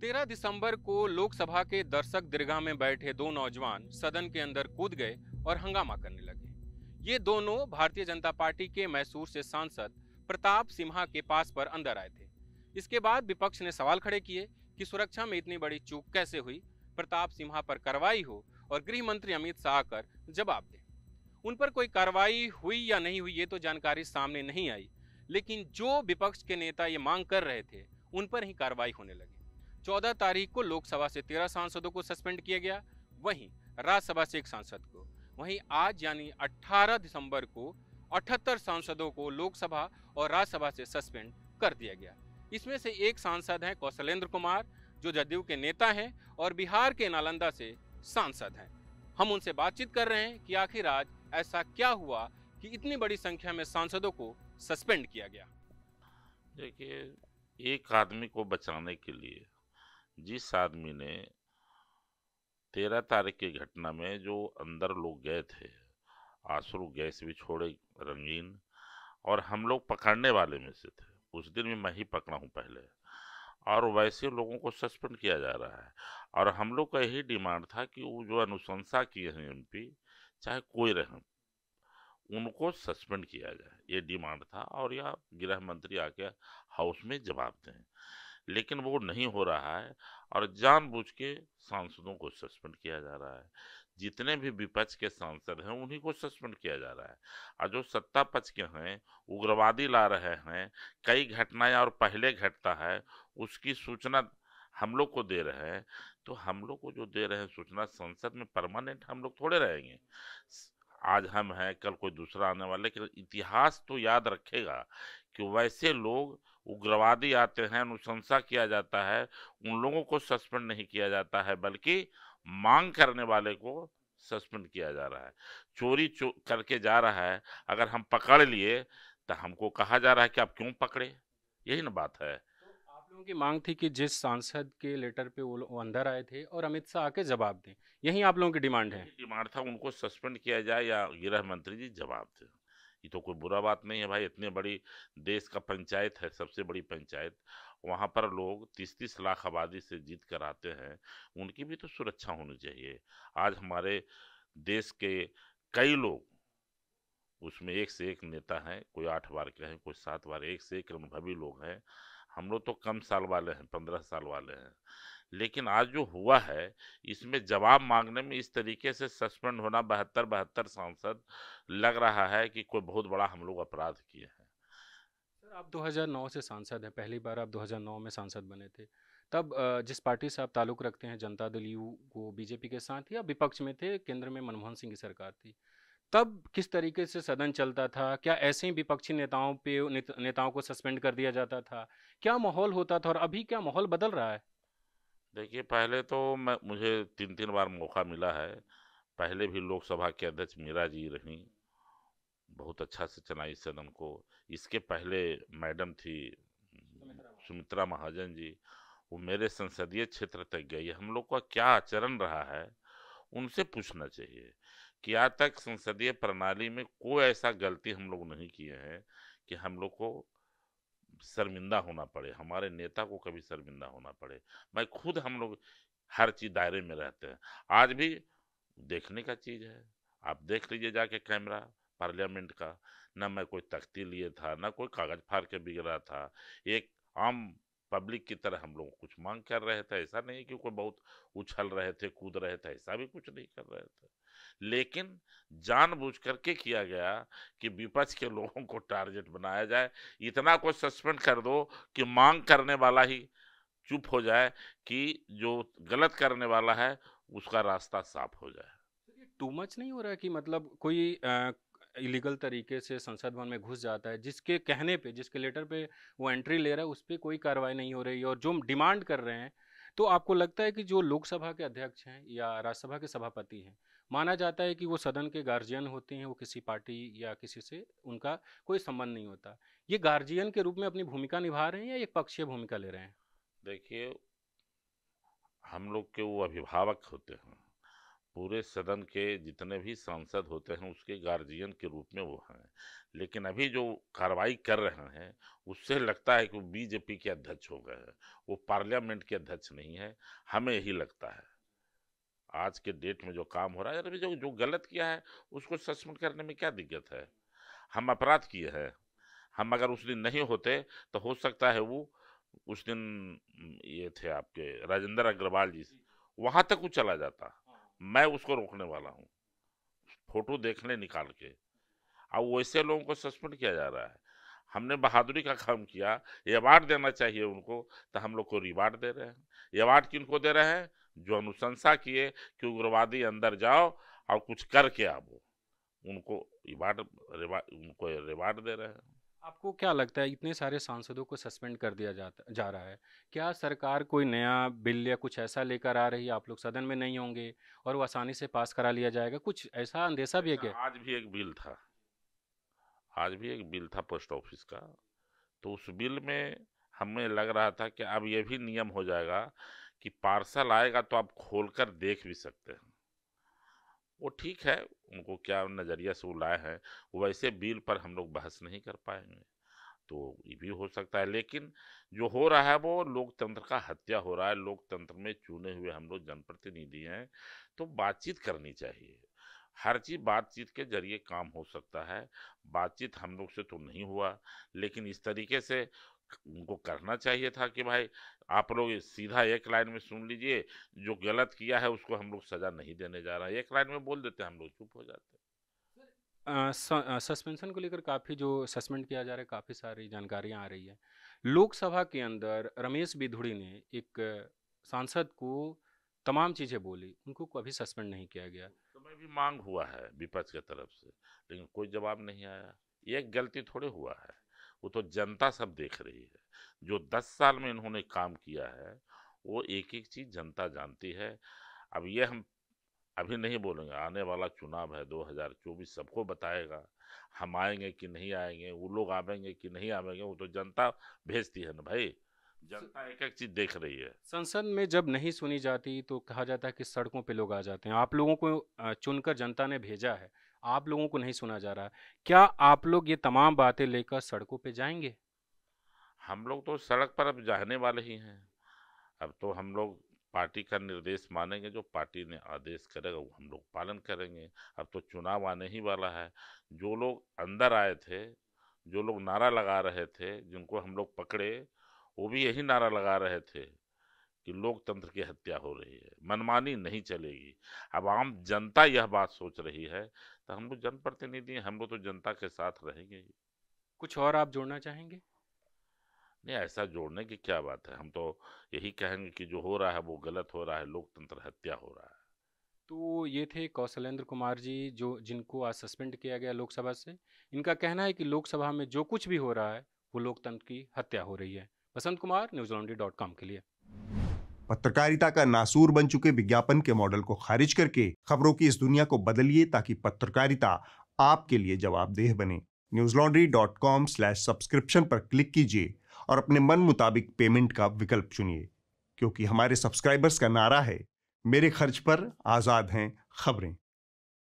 तेरह दिसंबर को लोकसभा के दर्शक दीर्घा में बैठे दो नौजवान सदन के अंदर कूद गए और हंगामा करने लगे ये दोनों भारतीय जनता पार्टी के मैसूर से सांसद प्रताप सिम्हा के पास पर अंदर आए थे इसके बाद विपक्ष ने सवाल खड़े किए कि सुरक्षा में इतनी बड़ी चूक कैसे हुई प्रताप सिम्हा पर कार्रवाई हो और गृह मंत्री अमित शाह कर जवाब दें उन पर कोई कार्रवाई हुई या नहीं हुई ये तो जानकारी सामने नहीं आई लेकिन जो विपक्ष के नेता ये मांग कर रहे थे उन पर ही कार्रवाई होने लगी चौदह तारीख को लोकसभा से तेरह सांसदों को सस्पेंड किया गया वहीं राज्यसभा से एक सांसद को वहीं आज यानी 18 दिसंबर को अठहत्तर सांसदों को लोकसभा और राज्यसभा से सस्पेंड कर दिया गया इसमें से एक सांसद हैं कौशलेंद्र कुमार जो जदयू के नेता हैं और बिहार के नालंदा से सांसद हैं हम उनसे बातचीत कर रहे हैं कि आखिर आज ऐसा क्या हुआ कि इतनी बड़ी संख्या में सांसदों को सस्पेंड किया गया देखिए एक आदमी को बचाने के लिए जिस आदमी ने तेरह तारीख की घटना में जो अंदर लोग गए थे आंसू गैस भी छोड़े रंगीन और हम लोग पकड़ने वाले में से थे उस दिन भी मैं ही पकड़ा हूँ पहले और वैसे लोगों को सस्पेंड किया जा रहा है और हम लोग का यही डिमांड था कि वो जो अनुशंसा किए हैं एम चाहे कोई रहे उनको सस्पेंड किया जाए ये डिमांड था और यह गृह मंत्री आके हाउस में जवाब दें लेकिन वो नहीं हो रहा है और जानबूझ के सांसदों को सस्पेंड किया जा रहा है जितने भी विपक्ष के सांसद हैं उन्हीं को सस्पेंड किया जा रहा है और जो सत्ता पक्ष के हैं उग्रवादी ला रहे हैं कई घटनाएं और पहले घटता है उसकी सूचना हम लोग को दे रहे हैं तो हम लोग को जो दे रहे हैं सूचना संसद में परमानेंट हम लोग थोड़े रहेंगे आज हम हैं कल कोई दूसरा आने वाला लेकिन इतिहास तो याद रखेगा कि वैसे लोग उग्रवादी आते हैं अनुशंसा किया जाता है उन लोगों को सस्पेंड नहीं किया जाता है बल्कि मांग करने वाले को सस्पेंड किया जा रहा है चोरी चो करके जा रहा है अगर हम पकड़ लिए तो हमको कहा जा रहा है कि आप क्यों पकड़े यही ना बात है लोगों की मांग थी कि जिस सांसद के लेटर पे वो अंदर आए थे और अमित शाह आके जवाब दें यही आप लोगों की डिमांड है डिमांड था उनको सस्पेंड किया जाए या गृह मंत्री जी जवाब दें ये तो कोई बुरा बात नहीं है भाई इतने बड़ी देश का पंचायत है सबसे बड़ी पंचायत वहाँ पर लोग तीस तीस लाख आबादी से जीत कर आते हैं उनकी भी तो सुरक्षा होनी चाहिए आज हमारे देश के कई लोग उसमें एक से एक नेता हैं कोई आठ बार के हैं कोई सात बार एक से एक अनुभवी लोग हैं हम लोग तो कम साल वाले हैं पंद्रह साल वाले हैं लेकिन आज जो हुआ है इसमें जवाब मांगने में इस तरीके से सस्पेंड होना बहत्तर बहत्तर सांसद लग रहा है कि कोई बहुत बड़ा हम लोग अपराध किए हैं सर आप 2009 से सांसद हैं पहली बार आप 2009 में सांसद बने थे तब जिस पार्टी से आप ताल्लुक़ रखते हैं जनता दल यू को बीजेपी के साथ या विपक्ष में थे केंद्र में मनमोहन सिंह की सरकार थी तब किस तरीके से सदन चलता था क्या ऐसे ही विपक्षी नेताओं पे नेत, नेताओं को सस्पेंड कर दिया जाता था क्या माहौल होता था और अभी क्या माहौल बदल रहा है देखिए पहले तो मैं मुझे तीन तीन बार मौका मिला है पहले भी लोकसभा के अध्यक्ष मीरा जी रही बहुत अच्छा से चलाई सदन को इसके पहले मैडम थी सुमित्रा महाजन जी वो मेरे संसदीय क्षेत्र तक गई हम लोग का क्या आचरण रहा है उनसे पूछना चाहिए कि आज तक संसदीय प्रणाली में कोई ऐसा गलती हम लोग नहीं किए हैं कि हम लोग को शर्मिंदा होना पड़े हमारे नेता को कभी शर्मिंदा होना पड़े मैं खुद हम लोग हर चीज़ दायरे में रहते हैं आज भी देखने का चीज़ है आप देख लीजिए जाके कैमरा पार्लियामेंट का ना मैं कोई तख्ती लिए था ना कोई कागज़ फाड़ के बिगड़ा था एक आम पब्लिक की तरह हम लोग कुछ मांग कर रहे थे ऐसा नहीं कि कोई बहुत उछल रहे थे कूद रहे थे ऐसा भी कुछ नहीं कर रहे थे लेकिन जानबूझ करके किया गया कि विपक्ष के लोगों को टारगेट बनाया जाए इतना कुछ सस्पेंड कर दो कि मांग करने वाला ही चुप हो जाए कि जो गलत करने वाला है उसका रास्ता साफ हो जाए टू तो मच नहीं हो रहा कि मतलब कोई आ, इलीगल तरीके से संसद भवन में घुस जाता है जिसके कहने पे जिसके लेटर पे वो एंट्री ले रहा है उस पर कोई कार्रवाई नहीं हो रही और जो डिमांड कर रहे हैं तो आपको लगता है कि जो लोकसभा के अध्यक्ष हैं या राज्यसभा के सभापति हैं माना जाता है कि वो सदन के गार्जियन होते हैं वो किसी पार्टी या किसी से उनका कोई संबंध नहीं होता ये गार्जियन के रूप में अपनी भूमिका निभा रहे हैं या एक पक्षीय भूमिका ले रहे हैं देखिए हम लोग के वो अभिभावक होते हैं पूरे सदन के जितने भी सांसद होते हैं उसके गार्जियन के रूप में वो हैं लेकिन अभी जो कार्रवाई कर रहे हैं उससे लगता है कि वो बीजेपी के अध्यक्ष हो गए हैं वो पार्लियामेंट के अध्यक्ष नहीं है हमें यही लगता है आज के डेट में जो काम हो रहा है अभी जो जो गलत किया है उसको सस्पेंड करने में क्या दिक्कत है हम अपराध किए हैं हम अगर उस दिन नहीं होते तो हो सकता है वो उस दिन ये थे आपके राजेंद्र अग्रवाल जी वहाँ तक वो चला जाता मैं उसको रोकने वाला हूँ फोटो देखने निकाल के अब वैसे लोगों को सस्पेंड किया जा रहा है हमने बहादुरी का काम किया अवार्ड देना चाहिए उनको तो हम लोग को रिवार्ड दे रहे हैं अवार्ड किन को दे रहे हैं जो अनुशंसा किए कि उग्रवादी अंदर जाओ और कुछ करके आओ उनको रिवार्ड उनको रिवार्ड दे रहे हैं आपको क्या लगता है इतने सारे सांसदों को सस्पेंड कर दिया जाता जा रहा है क्या सरकार कोई नया बिल या कुछ ऐसा लेकर आ रही है आप लोग सदन में नहीं होंगे और वो आसानी से पास करा लिया जाएगा कुछ ऐसा अंदेशा भी है अच्छा, क्या आज भी एक बिल था आज भी एक बिल था पोस्ट ऑफिस का तो उस बिल में हमें लग रहा था कि अब यह भी नियम हो जाएगा कि पार्सल आएगा तो आप खोलकर देख भी सकते हैं वो ठीक है उनको क्या नज़रिया से वो लाए हैं वैसे बिल पर हम लोग बहस नहीं कर पाएंगे तो ये भी हो सकता है लेकिन जो हो रहा है वो लोकतंत्र का हत्या हो रहा है लोकतंत्र में चुने हुए हम लोग जनप्रतिनिधि हैं तो बातचीत करनी चाहिए हर चीज़ बातचीत के जरिए काम हो सकता है बातचीत हम लोग से तो नहीं हुआ लेकिन इस तरीके से उनको करना चाहिए था कि भाई आप लोग सीधा एक लाइन में सुन लीजिए जो गलत किया है उसको हम लोग सजा नहीं देने जा रहे हैं एक लाइन में बोल देते हम लोग चुप हो जाते सस्पेंशन को लेकर काफ़ी जो सस्पेंड किया जा रहा है काफ़ी सारी जानकारियां आ रही है लोकसभा के अंदर रमेश बिधुड़ी ने एक सांसद को तमाम चीज़ें बोली उनको कभी सस्पेंड नहीं किया गया समय भी मांग हुआ है विपक्ष की तरफ से लेकिन कोई जवाब नहीं आया एक गलती थोड़े हुआ है वो तो जनता सब देख रही है जो दस साल में इन्होंने काम किया है वो एक एक चीज़ जनता जानती है अब ये हम अभी नहीं बोलेंगे आने वाला चुनाव है 2024 सबको बताएगा हम आएंगे कि नहीं आएंगे वो लोग आवेंगे कि नहीं आवेंगे वो तो जनता भेजती है ना भाई जनता एक एक चीज देख रही है संसद में जब नहीं सुनी जाती तो कहा जाता है कि सड़कों पे लोग आ जाते हैं आप लोगों को चुनकर जनता ने भेजा है आप लोगों को नहीं सुना जा रहा क्या आप लोग ये तमाम बातें लेकर सड़कों पे जाएंगे हम लोग तो सड़क पर अब जाने वाले ही हैं अब तो हम लोग पार्टी का निर्देश मानेंगे जो पार्टी ने आदेश करेगा वो हम लोग पालन करेंगे अब तो चुनाव आने ही वाला है जो लोग अंदर आए थे जो लोग नारा लगा रहे थे जिनको हम लोग पकड़े वो भी यही नारा लगा रहे थे कि लोकतंत्र की हत्या हो रही है मनमानी नहीं चलेगी अब आम जनता यह बात सोच रही है तो हम लोग जनप्रतिनिधि हम लोग तो जनता के साथ रहेंगे ही कुछ और आप जोड़ना चाहेंगे नहीं ऐसा जोड़ने की क्या बात है हम तो यही कहेंगे कि जो हो रहा है वो गलत हो रहा है लोकतंत्र हत्या हो रहा है तो ये थे कौशलेंद्र कुमार जी जो जिनको आज सस्पेंड किया गया लोकसभा से इनका कहना है कि लोकसभा में जो कुछ भी हो रहा है वो लोकतंत्र की हत्या हो रही है Basant Kumar news laundry dot com के लिए पत्रकारिता का नासूर बन चुके विज्ञापन के मॉडल को खारिज करके खबरों की इस दुनिया को बदलिए ताकि पत्रकारिता आपके लिए जवाबदेह बने news laundry dot com slash subscription पर क्लिक कीजिए और अपने मन मुताबिक पेमेंट का विकल्प चुनिए क्योंकि हमारे सब्सक्राइबर्स का नारा है मेरे खर्च पर आज़ाद हैं खबरें